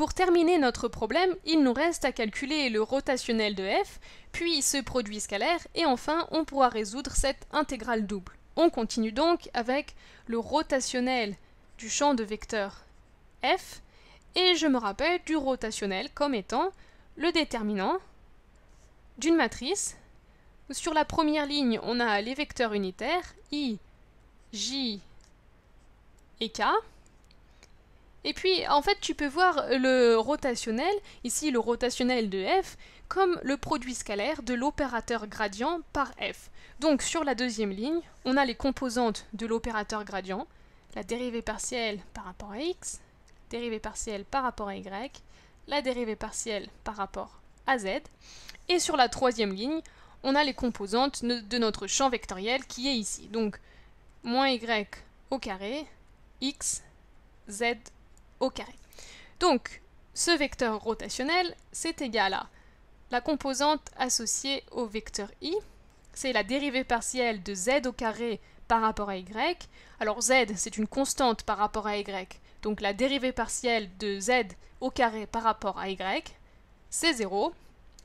Pour terminer notre problème, il nous reste à calculer le rotationnel de f, puis ce produit scalaire, et enfin on pourra résoudre cette intégrale double. On continue donc avec le rotationnel du champ de vecteurs f, et je me rappelle du rotationnel comme étant le déterminant d'une matrice. Sur la première ligne, on a les vecteurs unitaires i, j et k. Et puis, en fait, tu peux voir le rotationnel, ici le rotationnel de f, comme le produit scalaire de l'opérateur gradient par f. Donc, sur la deuxième ligne, on a les composantes de l'opérateur gradient, la dérivée partielle par rapport à x, la dérivée partielle par rapport à y, la dérivée partielle par rapport à z. Et sur la troisième ligne, on a les composantes de notre champ vectoriel qui est ici. Donc, moins y au carré, x, z au carré. Donc, ce vecteur rotationnel, c'est égal à la composante associée au vecteur i, c'est la dérivée partielle de z au carré par rapport à y. Alors z, c'est une constante par rapport à y, donc la dérivée partielle de z au carré par rapport à y, c'est 0,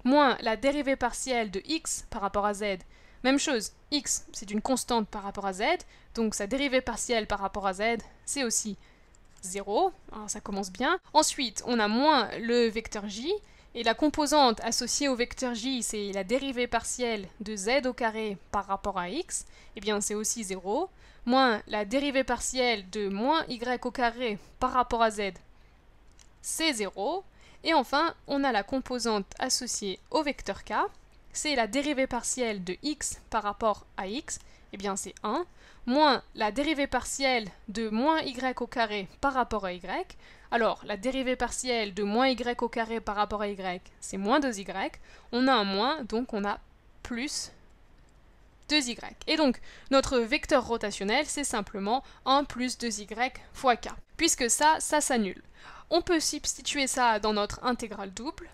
moins la dérivée partielle de x par rapport à z. Même chose, x, c'est une constante par rapport à z, donc sa dérivée partielle par rapport à z, c'est aussi 0, hein, ça commence bien. Ensuite, on a moins le vecteur j, et la composante associée au vecteur j, c'est la dérivée partielle de z au carré par rapport à x, et eh bien c'est aussi 0, moins la dérivée partielle de moins y au carré par rapport à z, c'est 0, et enfin, on a la composante associée au vecteur k, c'est la dérivée partielle de x par rapport à x, eh bien c'est 1, moins la dérivée partielle de moins y au carré par rapport à y. Alors, la dérivée partielle de moins y au carré par rapport à y, c'est moins 2y. On a un moins, donc on a plus 2y. Et donc, notre vecteur rotationnel, c'est simplement 1 plus 2y fois k, puisque ça, ça s'annule. On peut substituer ça dans notre intégrale double,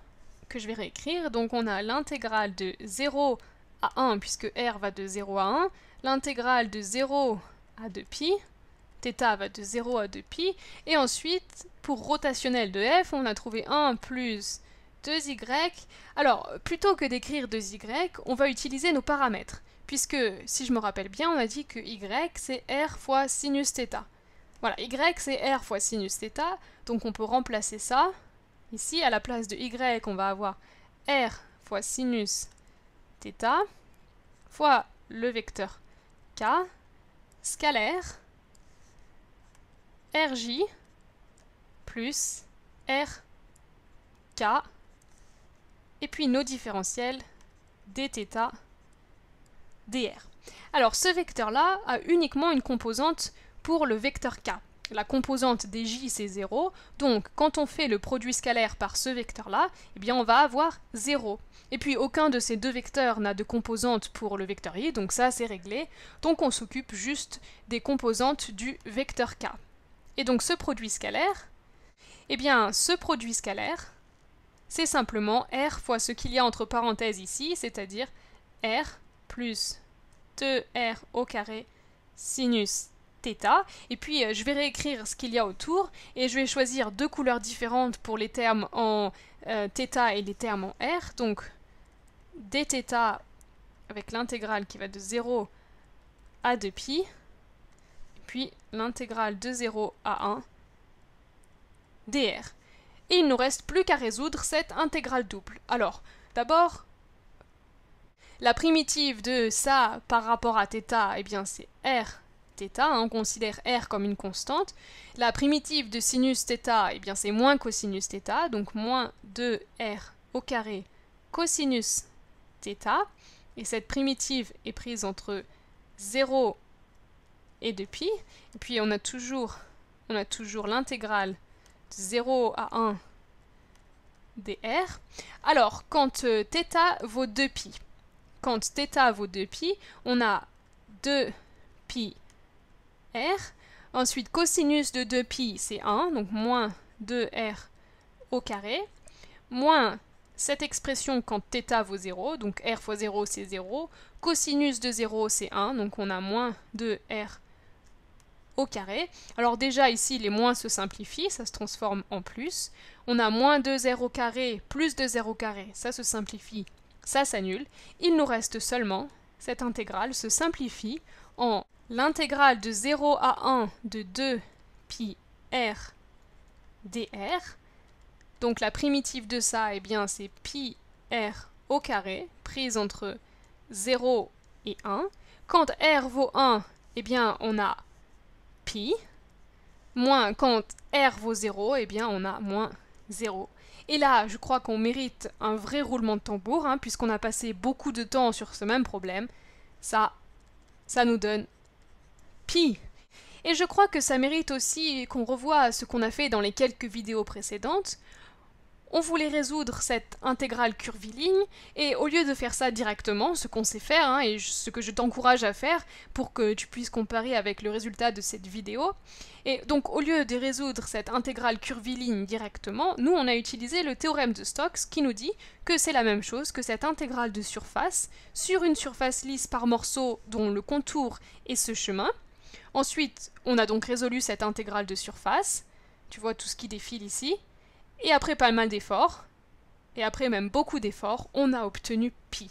que je vais réécrire. Donc on a l'intégrale de 0 à 1, puisque r va de 0 à 1, l'intégrale de 0 à 2π, θ va de 0 à 2π, et ensuite, pour rotationnel de f, on a trouvé 1 plus 2y. Alors, plutôt que d'écrire 2y, on va utiliser nos paramètres, puisque, si je me rappelle bien, on a dit que y, c'est r fois sinus θ. Voilà, y, c'est r fois sinus θ, donc on peut remplacer ça. Ici, à la place de y, on va avoir r fois sinus θ fois le vecteur K, scalaire, RJ plus RK et puis nos différentiels dθ dr. Alors ce vecteur-là a uniquement une composante pour le vecteur k la composante des j c'est 0, donc quand on fait le produit scalaire par ce vecteur-là, eh bien on va avoir 0. Et puis aucun de ces deux vecteurs n'a de composante pour le vecteur i, donc ça c'est réglé, donc on s'occupe juste des composantes du vecteur k. Et donc ce produit scalaire, eh bien ce produit scalaire, c'est simplement r fois ce qu'il y a entre parenthèses ici, c'est-à-dire r plus 2r au carré sinus et puis euh, je vais réécrire ce qu'il y a autour, et je vais choisir deux couleurs différentes pour les termes en euh, θ et les termes en r, donc dθ avec l'intégrale qui va de 0 à 2π, puis l'intégrale de 0 à 1 dr. Et il nous reste plus qu'à résoudre cette intégrale double. Alors, d'abord, la primitive de ça par rapport à θ, et eh bien c'est r Hein, on considère r comme une constante. La primitive de sinus θ, eh bien c'est moins cosinus donc moins 2r au carré cosinus Et cette primitive est prise entre 0 et 2 π Et puis on a toujours, toujours l'intégrale de 0 à 1 dr. Alors, euh, quand θ vaut 2 π quand θ vaut 2 π on a 2 π r. Ensuite, cosinus de 2pi, c'est 1, donc moins 2r au carré, moins cette expression quand θ vaut 0, donc r fois 0 c'est 0, cosinus de 0 c'est 1, donc on a moins 2r au carré. Alors déjà ici les moins se simplifient, ça se transforme en plus. On a moins 2r au carré plus 2r au carré, ça se simplifie, ça s'annule. Il nous reste seulement, cette intégrale se simplifie en l'intégrale de 0 à 1 de 2 pi r dr. Donc la primitive de ça, eh bien, c'est pi r au carré, prise entre 0 et 1. Quand r vaut 1, eh bien, on a pi, moins quand r vaut 0, eh bien, on a moins 0. Et là, je crois qu'on mérite un vrai roulement de tambour, hein, puisqu'on a passé beaucoup de temps sur ce même problème. Ça, ça nous donne et je crois que ça mérite aussi qu'on revoie ce qu'on a fait dans les quelques vidéos précédentes. On voulait résoudre cette intégrale curviligne, et au lieu de faire ça directement, ce qu'on sait faire, hein, et ce que je t'encourage à faire pour que tu puisses comparer avec le résultat de cette vidéo, et donc au lieu de résoudre cette intégrale curviligne directement, nous on a utilisé le théorème de Stokes qui nous dit que c'est la même chose que cette intégrale de surface sur une surface lisse par morceaux dont le contour est ce chemin, Ensuite, on a donc résolu cette intégrale de surface. Tu vois tout ce qui défile ici. Et après pas mal d'efforts, et après même beaucoup d'efforts, on a obtenu pi.